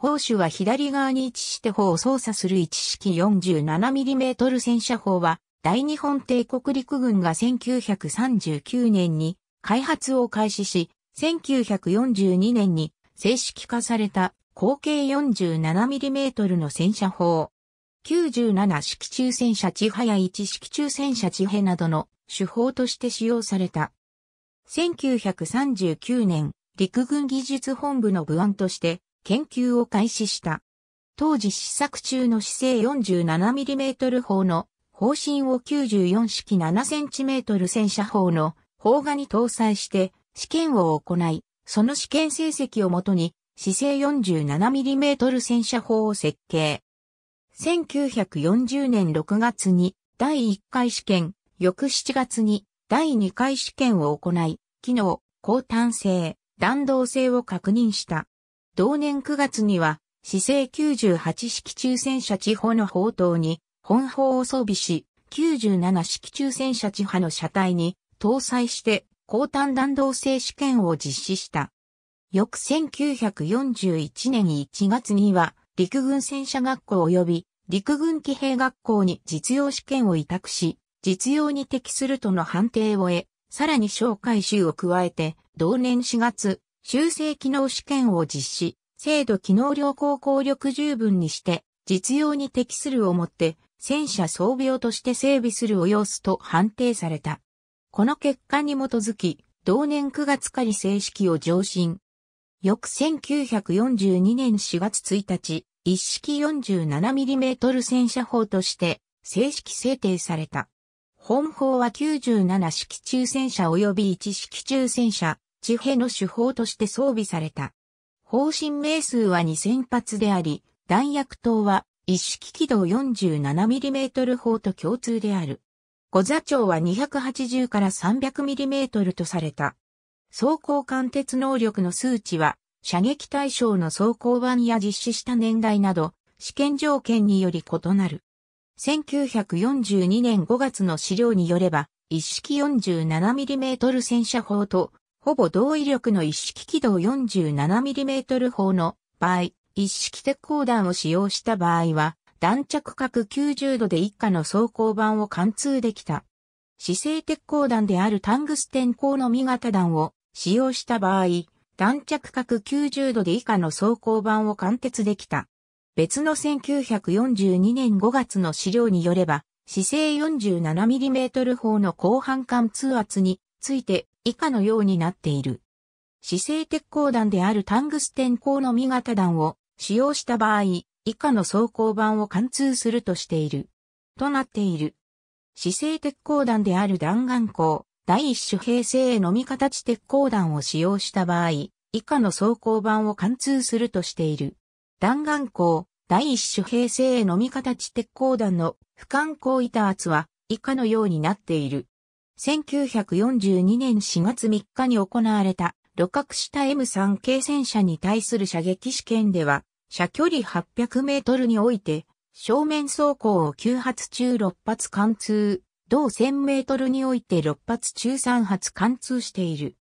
砲手は左側に位置して砲を操作する一式 47mm 戦車砲は、大日本帝国陸軍が1939年に開発を開始し、1942年に正式化された口径 47mm の戦車砲。97式中戦車地派や1式中戦車地派などの手法として使用された。1939年、陸軍技術本部の部案として、研究を開始した。当時試作中の姿勢 47mm 砲の方針を94式 7cm 戦車砲の砲画に搭載して試験を行い、その試験成績をもとに姿勢 47mm 戦車砲を設計。1940年6月に第1回試験、翌7月に第2回試験を行い、機能、高単性、弾道性を確認した。同年9月には、市政98式中戦車地方の砲塔に、本砲を装備し、97式中戦車地派の車体に搭載して高単弾道性試験を実施した。翌1941年1月には陸軍戦車学校及び陸軍騎兵学校に実用試験を委託し、実用に適するとの判定を得、さらに紹介集を加えて、同年4月、修正機能試験を実施、制度機能良好効力十分にして、実用に適するをもって、戦車装備用として整備するを要すと判定された。この結果に基づき、同年9月から正式を上申。翌1942年4月1日、一式 47mm 戦車砲として正式制定された。本法は97式中戦車及び1式中戦車、地平の手法として装備された。方針名数は2000発であり、弾薬等は一式軌道 47mm 砲と共通である。五座長は280から 300mm とされた。装甲貫徹能力の数値は、射撃対象の装甲版や実施した年代など、試験条件により異なる。1942年5月の資料によれば、一式 47mm 戦車砲とほぼ同威力の一式軌道 47mm 砲の場合、一式鉄鋼弾を使用した場合は、弾着角90度で以下の装甲板を貫通できた。姿勢鉄鋼弾であるタングステン鋼の身型弾を使用した場合、弾着角90度で以下の装甲板を貫徹できた。別の1942年5月の資料によれば、姿勢 47mm 砲の後半貫通圧について以下のようになっている。姿勢鉄鋼弾であるタングステン鋼の身型弾を使用した場合、以下の装甲板を貫通するとしている。となっている。姿勢鉄鋼弾である弾丸鋼、第一種平成のみ形鉄鋼弾を使用した場合、以下の装甲板を貫通するとしている。弾丸鋼、第一種平成のみ形鉄鋼弾の不貫鋼板圧は以下のようになっている。1942年4月3日に行われた、露獲した M3 系戦車に対する射撃試験では、射距離800メートルにおいて、正面走行を9発中6発貫通、同1000メートルにおいて6発中3発貫通している。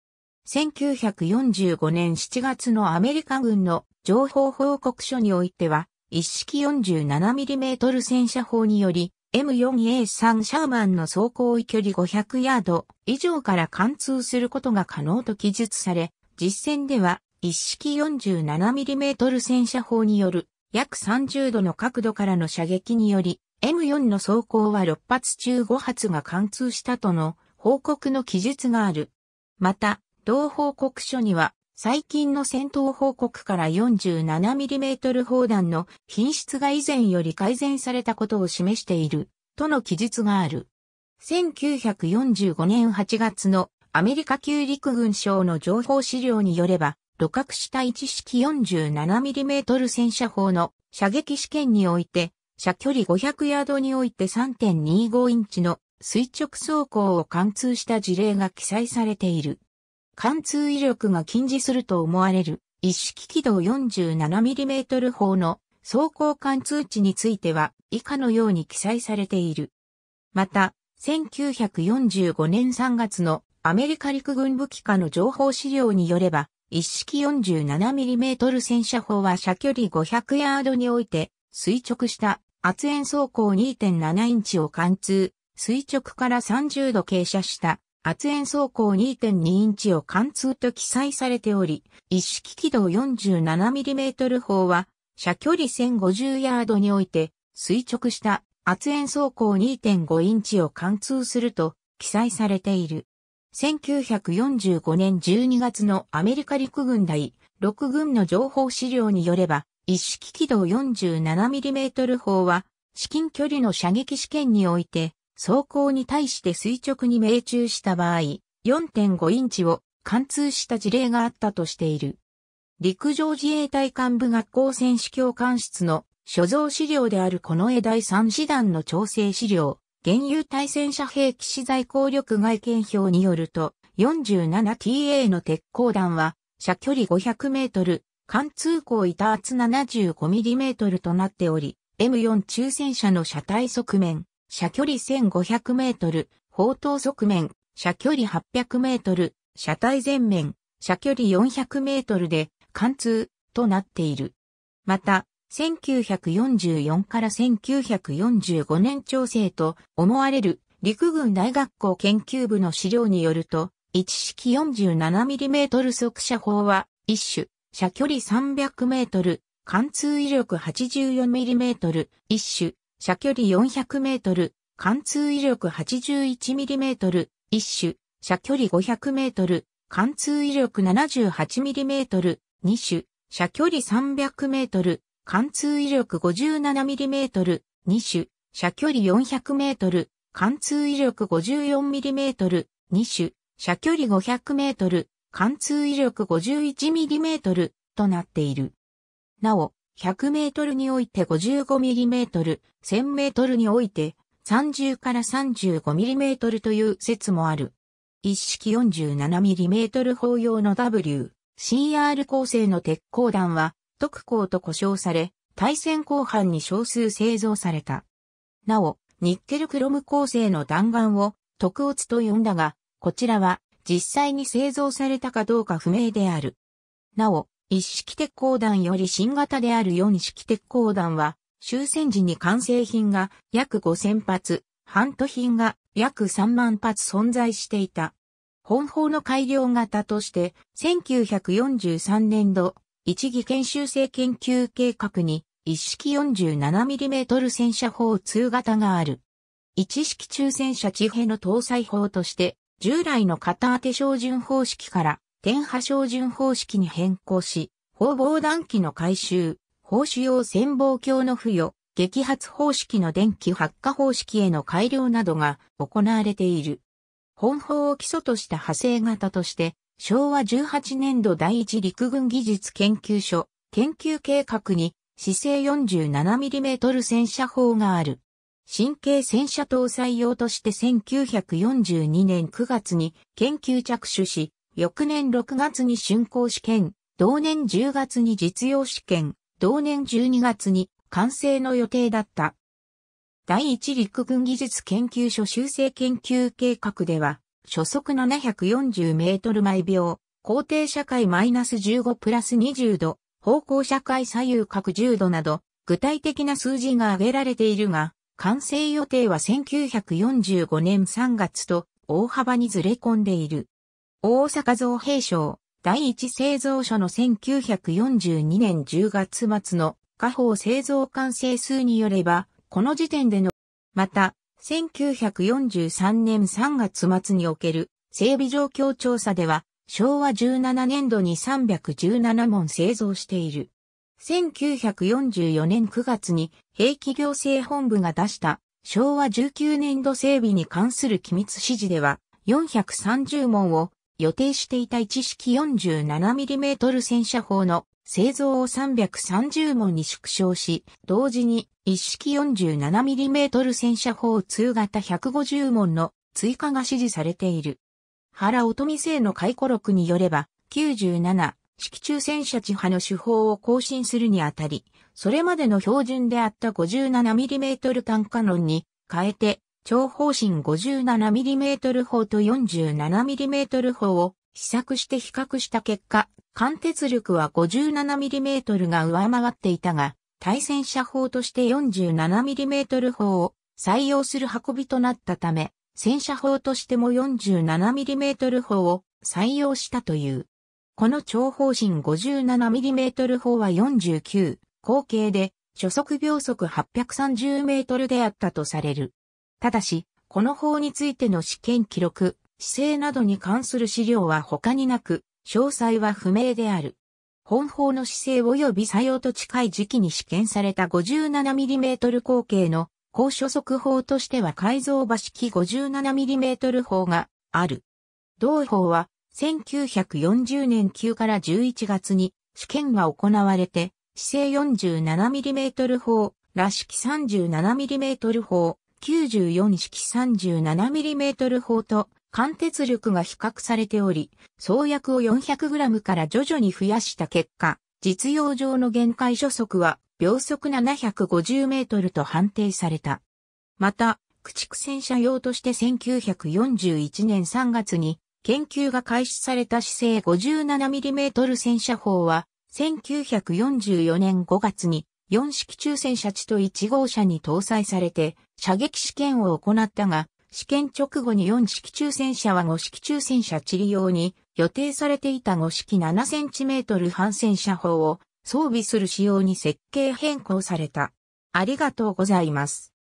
1945年7月のアメリカ軍の情報報告書においては、一式 47mm 戦車砲により、M4A3 シャーマンの走行距離500ヤード以上から貫通することが可能と記述され、実戦では一式 47mm 戦車砲による約30度の角度からの射撃により、M4 の走行は6発中5発が貫通したとの報告の記述がある。また、同報告書には最近の戦闘報告から 47mm 砲弾の品質が以前より改善されたことを示している、との記述がある。1945年8月のアメリカ旧陸軍省の情報資料によれば、露格した一式 47mm 戦車砲の射撃試験において、射距離500ヤードにおいて3.25インチの垂直走行を貫通した事例が記載されている。貫通威力が禁じすると思われる一式軌道 47mm 砲の走行貫通値については以下のように記載されている。また、1945年3月のアメリカ陸軍武器課の情報資料によれば、一式 47mm 戦車砲は射距離500ヤードにおいて垂直した圧縁走行2.7インチを貫通、垂直から30度傾斜した圧煙走行2.2インチを貫通と記載されており、一式軌道 47mm 砲は、射距離1050ヤードにおいて、垂直した圧煙走行2.5インチを貫通すると記載されている。1945年12月のアメリカ陸軍第6軍の情報資料によれば、一式軌道 47mm 砲は、至近距離の射撃試験において、装甲に対して垂直に命中した場合、4.5インチを貫通した事例があったとしている。陸上自衛隊幹部学校選手教官室の所蔵資料であるこの絵第3師団の調整資料、原油対戦車兵器資材効力外見表によると、47TA の鉄鋼弾は、射距離500メートル、貫通口板厚75ミリメートルとなっており、M4 中戦車の車体側面、射距離1500メートル、砲塔側面、射距離800メートル、車体前面、射距離400メートルで貫通となっている。また、1944から1945年調整と思われる陸軍大学校研究部の資料によると、一式 47mm 速射砲は一種、射距離 300m、貫通威力 84mm、一種、射距離400メートル、貫通威力81ミリメートル、一種、射距離500メートル、貫通威力78ミリメートル、二種、射距離300メートル、貫通威力57ミリメートル、二種、射距離400メートル、貫通威力54ミリメートル、二種、射距離500メートル、貫通威力51ミリメートルとなっている。なお、100メートルにおいて55ミリメートル、1000メートルにおいて30から35ミリメートルという説もある。一式47ミリメートル砲用の W、CR 構成の鉄鋼弾は、特鋼と呼称され、対戦後半に少数製造された。なお、ニッケルクロム構成の弾丸を特乙と呼んだが、こちらは実際に製造されたかどうか不明である。なお、一式鉄鋼弾より新型である四式鉄鋼弾は、終戦時に完成品が約5000発、半途品が約3万発存在していた。本法の改良型として、1943年度、一義研修生研究計画に、一式 47mm 戦車砲2型がある。一式中戦車地平の搭載砲として、従来の片当て照準方式から点波照準方式に変更し、砲防弾機の回収、砲主用潜望鏡の付与、激発方式の電気発火方式への改良などが行われている。本法を基礎とした派生型として、昭和18年度第一陸軍技術研究所研究計画に姿勢 47mm 戦車砲がある。神経戦車搭載用として1942年9月に研究着手し、翌年6月に竣工試験、同年10月に実用試験、同年12月に完成の予定だった。第一陸軍技術研究所修正研究計画では、初速740メートル毎秒、高低社会マイナス15プラス20度、方向社会左右角10度など、具体的な数字が挙げられているが、完成予定は1945年3月と大幅にずれ込んでいる。大阪造兵省第一製造所の1942年10月末の下方製造完成数によれば、この時点での、また、1943年3月末における整備状況調査では、昭和17年度に317門製造している。1944年9月に兵器行政本部が出した昭和19年度整備に関する機密指示では430門を予定していた一式 47mm 戦車砲の製造を330門に縮小し、同時に一式 47mm 戦車砲通型150門の追加が指示されている。原乙美製の回顧録によれば、97式中戦車地派の手法を更新するにあたり、それまでの標準であった 57mm 単カノンに変えて、長方針 57mm 砲と 47mm 砲を試作して比較した結果、貫徹力は 57mm が上回っていたが、対戦車砲として 47mm 砲を採用する運びとなったため、戦車砲としても 47mm 砲を採用したという。この長方針 57mm 砲は49、口径で、初速秒速830メートルであったとされる。ただし、この法についての試験記録、姿勢などに関する資料は他になく、詳細は不明である。本法の姿勢及び作用と近い時期に試験された 57mm 口径の高所速法としては改造場式 57mm 法がある。同法は1940年9から11月に試験が行われて、姿勢 47mm 法、らしき 37mm 法、94式 37mm 砲と貫徹力が比較されており、装薬を 400g から徐々に増やした結果、実用上の限界初速は秒速750 m と判定された。また、駆逐戦車用として1941年3月に研究が開始された姿勢 57mm 戦車砲は、1944年5月に4式中戦車地と1号車に搭載されて、射撃試験を行ったが、試験直後に4式中戦車は5式中戦車治理用に予定されていた5式7センチメートル反戦車砲を装備する仕様に設計変更された。ありがとうございます。